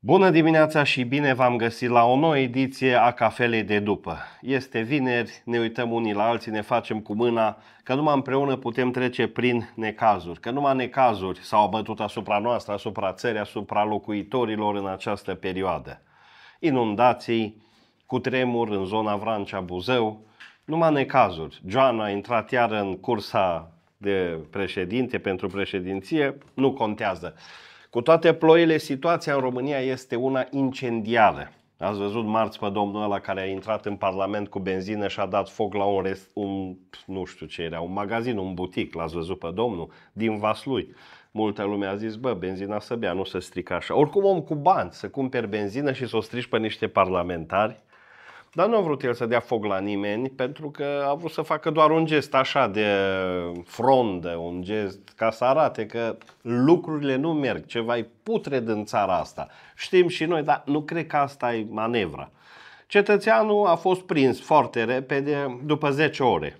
Bună dimineața și bine v-am găsit la o nouă ediție a Cafelei de după. Este vineri, ne uităm unii la alții, ne facem cu mâna, că numai împreună putem trece prin necazuri, că numai necazuri s-au bătut asupra noastră, asupra țării, asupra locuitorilor în această perioadă. Inundații, cu tremur în zona Vrancea Buzău, numai necazuri. Joana a intrat iar în cursa de președinte pentru președinție, nu contează. Cu toate ploile, situația în România este una incendiară. Ați văzut marți pe domnul ăla care a intrat în Parlament cu benzină și a dat foc la un, rest, un nu știu ce era, un magazin, un butic, l-ați văzut pe domnul, din Vaslui. Multă lume a zis, bă, benzina să bea, nu să strică așa. Oricum om cu bani, să cumperi benzină și să o strici pe niște parlamentari, dar nu a vrut el să dea foc la nimeni pentru că a vrut să facă doar un gest așa de frondă, un gest ca să arate că lucrurile nu merg, ceva e putred în țara asta. Știm și noi, dar nu cred că asta e manevra. Cetățeanul a fost prins foarte repede după 10 ore.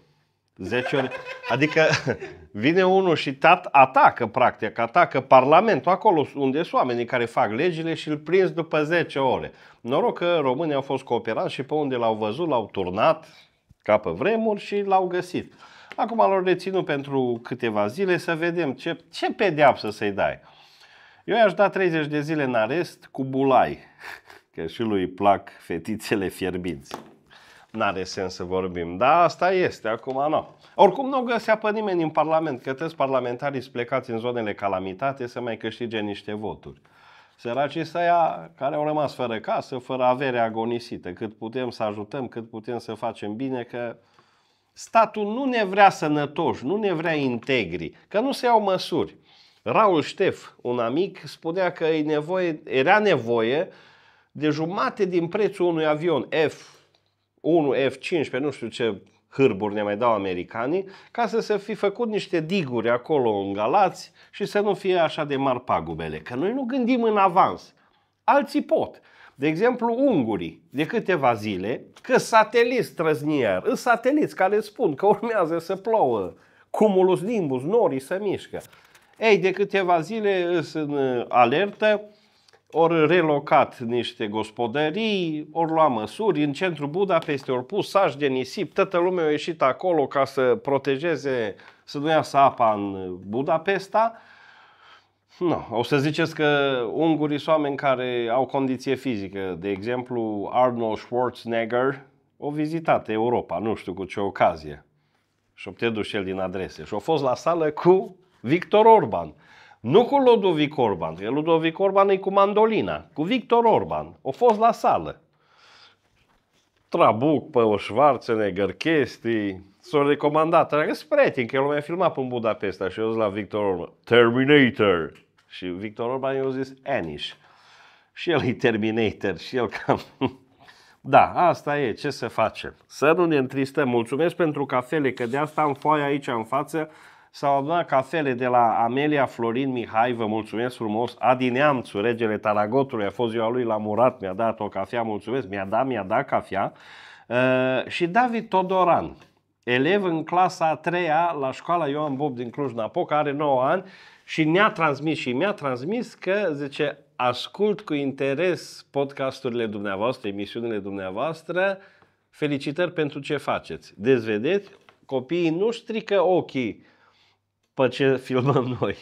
10 ori. Adică vine unul și tat atacă, practic, atacă Parlamentul, acolo unde sunt oamenii care fac legile și îl prins după 10 ore. Noroc că românii au fost cooperați și pe unde l-au văzut, l-au turnat ca pe vremuri și l-au găsit. Acum l-au reținut pentru câteva zile să vedem ce, ce pedeapsă să-i dai. Eu i-aș da 30 de zile în arest cu bulai, că și lui plac fetițele fierbinți n-are sens să vorbim. Da, asta este, acum nu. Oricum nu găsea pe nimeni în Parlament, că toți parlamentarii plecați în zonele calamitate să mai câștige niște voturi. Săracii ăia care au rămas fără casă, fără avere agonisită, cât putem să ajutăm, cât putem să facem bine, că statul nu ne vrea sănătoși, nu ne vrea integri, că nu se iau măsuri. Raul Ștef, un amic, spunea că e nevoie, era nevoie de jumate din prețul unui avion F 1 F-15, nu știu ce hârburi ne mai dau americanii, ca să se fi făcut niște diguri acolo în Galați și să nu fie așa de mari pagubele, că noi nu gândim în avans. Alții pot. De exemplu, ungurii, de câteva zile, că sateliți trăznier, în sateliți care spun că urmează să plouă, cumulus nimbus, norii să mișcă. Ei, de câteva zile sunt uh, alertă, ori relocat niște gospodării, ori lua măsuri în centrul Budapestei, ori pus sași de nisip, toată lumea a ieșit acolo ca să protejeze, să nu iasă apa în Budapesta. Nu, o să ziceți că ungurii sunt oameni care au condiție fizică. De exemplu, Arnold Schwarzenegger o vizitat Europa, nu știu cu ce ocazie. Și-o el din adrese. Și-a fost la sală cu Victor Orban. Nu cu Ludovic Orban, că Ludovic Orban e cu mandolina, cu Victor Orban. O fost la sală. Trabuc pe o Schwarzenegger, chestii, s-au recomandat. Dacă sunt prieteni, că el m-a filmat pe Budapesta și eu zis la Victor Orban, Terminator. Și Victor Orban i-a zis Anish. Și el e Terminator și el cam... Da, asta e, ce să facem? Să nu ne întristăm. Mulțumesc pentru cafele, că de asta am foaia aici în față sau adunat cafele de la Amelia Florin Mihai, vă mulțumesc frumos, Adi Neamțu, regele Taragotului, a fost ziua lui la Murat, mi-a dat o cafea, mulțumesc, mi-a dat, mi-a dat cafea, uh, și David Todoran, elev în clasa a treia la școala Ioan Bob din Cluj-Napoca, are 9 ani și ne-a transmis și mi-a transmis că, zice, ascult cu interes podcasturile dumneavoastră, emisiunile dumneavoastră, felicitări pentru ce faceți. Dezvedeți, deci, copiii nu strică ochii pe ce filmăm noi.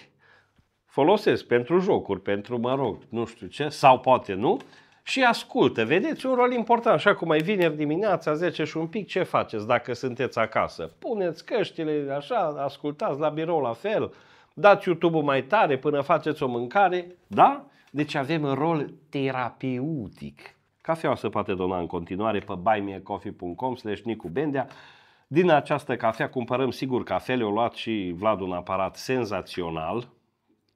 Folosesc pentru jocuri, pentru, mă rog, nu știu ce, sau poate nu, și ascultă. Vedeți, un rol important, așa cum mai vineri dimineața, 10 și un pic, ce faceți dacă sunteți acasă? Puneți căștile așa, ascultați la birou la fel, dați YouTube-ul mai tare până faceți o mâncare, da? Deci avem un rol terapeutic. Cafeaua se poate dona în continuare pe buymeacoffee.com slash nicubendea din această cafea cumpărăm sigur cafele, o luat și Vlad un aparat senzațional.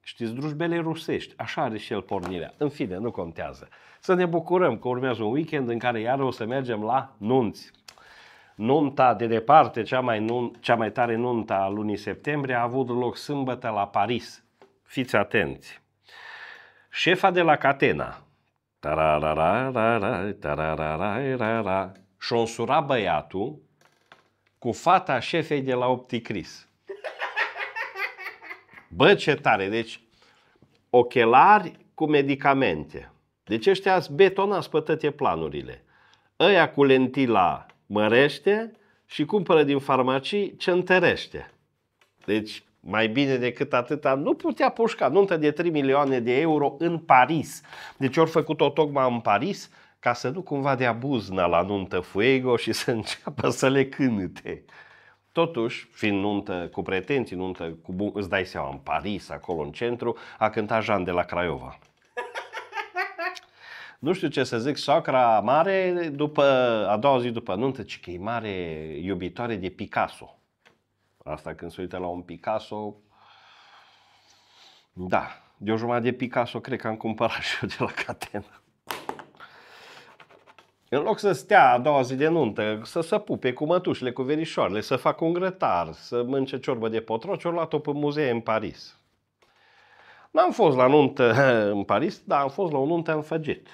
Știți, drujbele rusești, așa are și el pornirea. În fine, nu contează. Să ne bucurăm că urmează un weekend în care iară o să mergem la nunți. Nunta de departe, cea mai, nun, cea mai tare nunta a lunii septembrie, a avut loc sâmbătă la Paris. Fiți atenți! Șefa de la Catena, tararara, tararara, tararara, și-o băiatul cu fata șefei de la Opticris. Bă, ce tare! Deci, ochelari cu medicamente. Deci ăștia sunt betonați pe toate planurile. Ăia cu lentila mărește și cumpără din farmacii ce întărește. Deci, mai bine decât atâta, nu putea pușca nuntă de 3 milioane de euro în Paris. Deci ori făcut-o tocmai în Paris, ca să nu cumva de abuzna la nuntă fuego și să înceapă să le cânte. Totuși, fiind nuntă cu pretenții, nuntă cu bun, îți dai seama, în Paris, acolo în centru, a cântat Jean de la Craiova. nu știu ce să zic, socra mare, după, a doua zi după nuntă, ci că e mare iubitoare de Picasso. Asta când se uită la un Picasso, da, de o jumătate de Picasso cred că am cumpărat și eu de la Catena. În loc să stea a doua zi de nuntă, să se pupe cu mătușile, cu verișoarele, să facă un grătar, să mânce ciorbă de potroci, au luat-o pe muzee în Paris. N-am fost la nuntă în Paris, dar am fost la o nuntă în Făget.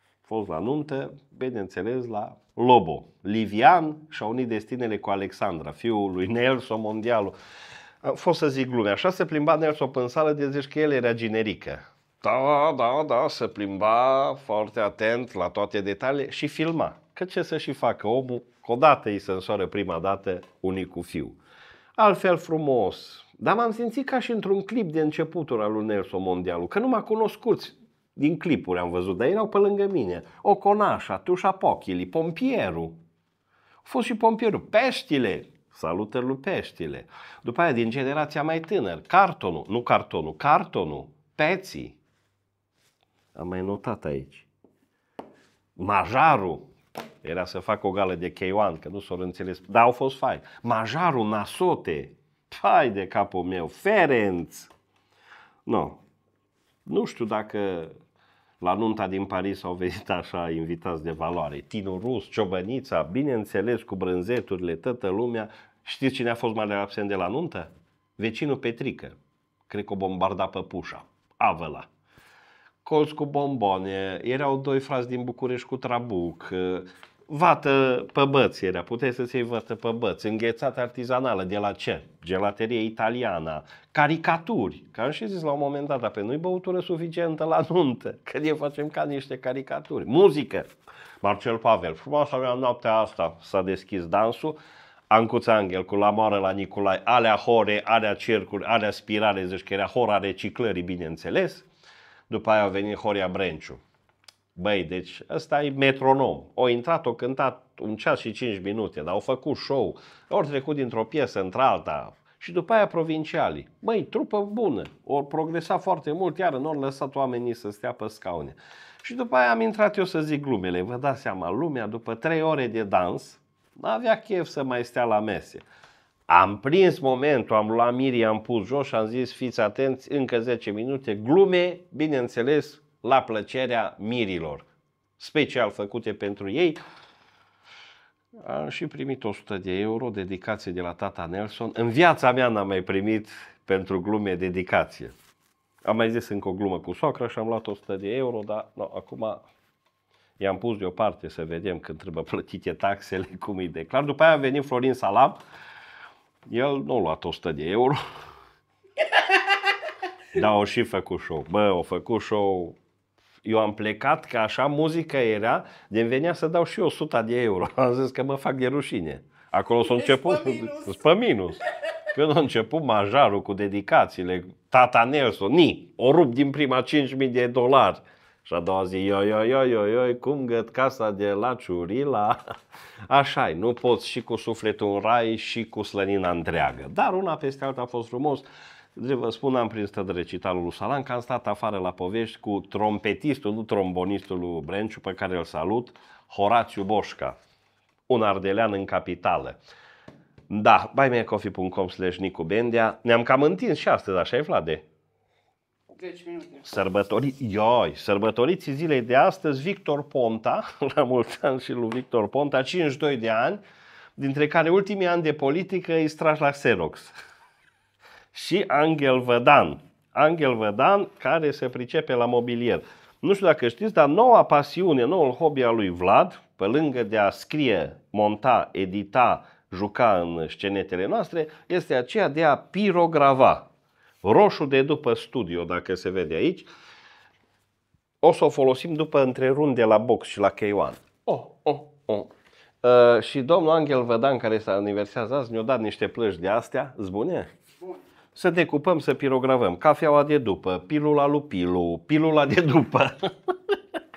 Am fost la nuntă, bineînțeles, la Lobo. Livian și-a unit destinele cu Alexandra, fiul lui Nelson Mondialu. fost să zic glume. Așa se plimba Nelson în sală de zici că el era generică da, da, da, se plimba foarte atent la toate detaliile și filma. Că ce să și facă omul, că odată îi se însoară prima dată cu fiu. Altfel frumos. Dar m-am simțit ca și într-un clip de începutul al lui Nelson Mondialu, că nu m-a cunoscut din clipuri am văzut, dar erau pe lângă mine. O conașa, Tușa Pochili, Pompierul. A fost și Pompierul. Peștile, salutări lui Peștile. După aia din generația mai tânăr, Cartonul, nu Cartonul, Cartonul, Peții, am mai notat aici. Majarul, era să fac o gală de K1, că nu s-au înțeles, dar au fost fai. Majarul, Nasote, fai de capul meu, Ferenț. Nu, nu știu dacă la nunta din Paris au venit așa invitați de valoare. Tino Rus, Ciobănița, bineînțeles cu brânzeturile, toată lumea. Știți cine a fost mai absent de la nuntă? Vecinul Petrică. Cred că o bombarda pușa. Avăla colț cu bombone, erau doi frați din București cu trabuc, vată pe băți era, puteai să-ți iei vată pe băți, înghețată artizanală, de la ce? Gelaterie italiana, caricaturi, că am și zis la un moment dat, dar pe noi băutură suficientă la nuntă, că ne facem ca niște caricaturi. Muzică, Marcel Pavel, frumoasa mea noaptea asta s-a deschis dansul, Ancuț Angel cu la moară la Nicolae, alea hore, alea cercuri, alea spirale, zici că era hora reciclării, bineînțeles. După aia a venit Horia Brenciu. Băi, deci ăsta e metronom. O intrat, o cântat un ceas și cinci minute, dar au făcut show, ori trecut dintr-o piesă într-alta, și după aia provincialii. Băi, trupă bună, o progresa foarte mult, iar nu au lăsat oamenii să stea pe scaune. Și după aia am intrat eu să zic glumele. Vă dați seama, lumea după trei ore de dans avea chef să mai stea la mese. Am prins momentul, am luat miri, am pus jos și am zis fiți atenți, încă 10 minute, glume, bineînțeles, la plăcerea mirilor, special făcute pentru ei. Am și primit 100 de euro dedicație de la tata Nelson. În viața mea n-am mai primit pentru glume dedicație. Am mai zis încă o glumă cu socră și am luat 100 de euro, dar no, acum i-am pus deoparte să vedem când trebuie plătite taxele, cum îi declar. După aia a venit Florin Salam, el nu a luat 100 de euro, dar o și făcut show. Bă, o făcut show eu am plecat că așa muzica era, de venea să dau și 100 de euro. Am zis că mă fac de rușine. Acolo s-a început, spă minus. Când a început majarul cu dedicațiile, tata Nelson, ni, o rup din prima 5.000 de dolari. Și a doua zi, yo yo yo, ioi, ioi, cum găt casa de la Ciurila? așa nu poți și cu sufletul în rai și cu slănina întreagă. Dar una peste alta a fost frumos. De vă spun, am prins de recitalul lui Salan, că am stat afară la povești cu trompetistul, nu trombonistul lui Brenciu, pe care îl salut, Horațiu Boșca, un ardelean în capitală. Da, buymeacoffee.com slash Nicu Bendia. Ne-am cam întins și astăzi, așa e, Vlade? 10 Sărbători, ioi, sărbătoriții zilei de astăzi Victor Ponta, la mulți ani și lui Victor Ponta, 52 de ani, dintre care ultimii ani de politică îi strași la Xerox. și Angel Vădan, Angel Vădan care se pricepe la mobilier. Nu știu dacă știți, dar noua pasiune, noul hobby al lui Vlad, pe lângă de a scrie, monta, edita, juca în scenetele noastre, este aceea de a pirograva. Roșu de după studio, dacă se vede aici, o să o folosim după între runde la box și la K1. Oh, oh, oh. Uh, și domnul Angel Vădan, care se aniversează azi, ne-a dat niște plăci de astea, zbune? Să decupăm, să pirogravăm. Cafeaua de după, pilula lupilu, Pilu, pilula de după.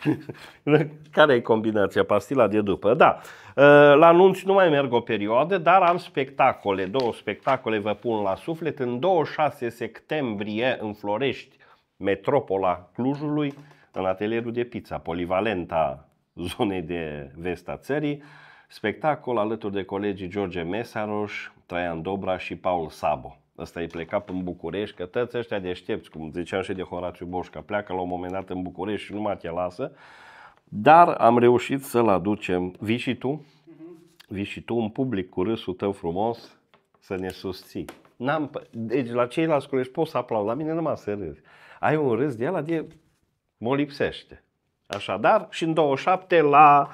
Care e combinația? Pastila de după. Da, ă, la anunț nu mai merg o perioadă, dar am spectacole. Două spectacole vă pun la suflet. În 26 septembrie în Florești, metropola Clujului, în atelierul de pizza, polivalenta zonei de vest a țării, spectacol alături de colegii George Mesaroș, Traian Dobra și Paul Sabo ăsta e plecat în București, că toți ăștia deștepți, cum ziceam și de Horațiu Boșca, pleacă la un moment dat în București și numai te lasă. Dar am reușit să-l aducem. Vii și tu? Mhm. Vii și tu în public cu râsul tău frumos să ne susții. N-am, deci la ceilalți colegi poți să aplaud, la mine nu să râzi. Ai un râs de ala de mă lipsește. Așadar, și în 27 la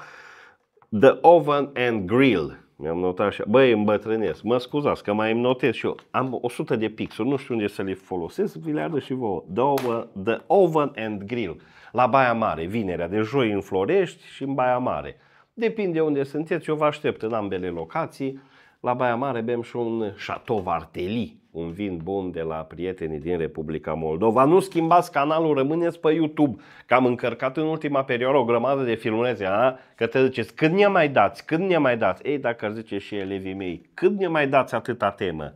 The Oven and Grill mi-am notat așa. Băi, îmbătrânesc. Mă scuzați că mai îmi notez și eu. Am 100 de pixuri, nu știu unde să le folosesc. Vi le arăt și vouă. The Oven, The Oven and Grill. La Baia Mare, vinerea. De joi în Florești și în Baia Mare. Depinde unde sunteți. Eu vă aștept în ambele locații. La Baia Mare bem și un Chateau Varteli un vin bun de la prietenii din Republica Moldova. Nu schimbați canalul, rămâneți pe YouTube. Că am încărcat în ultima perioadă o grămadă de filmulețe, a? că te ziceți, când ne mai dați, când ne mai dați? Ei, dacă ar zice și elevii mei, când ne mai dați atâta temă?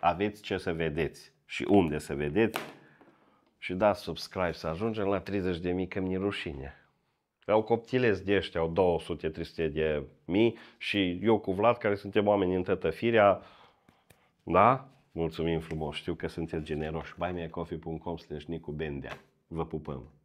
Aveți ce să vedeți și unde să vedeți și dați subscribe să ajungem la 30 de mii, că mi rușine. Au coptilez de ăștia, au 200-300 de mii și eu cu Vlad, care suntem oameni în tătăfirea, da? Mulțumim frumos, știu că sunteți generoși. buymeacoffee.com slash Nicu Bendea. Vă pupăm!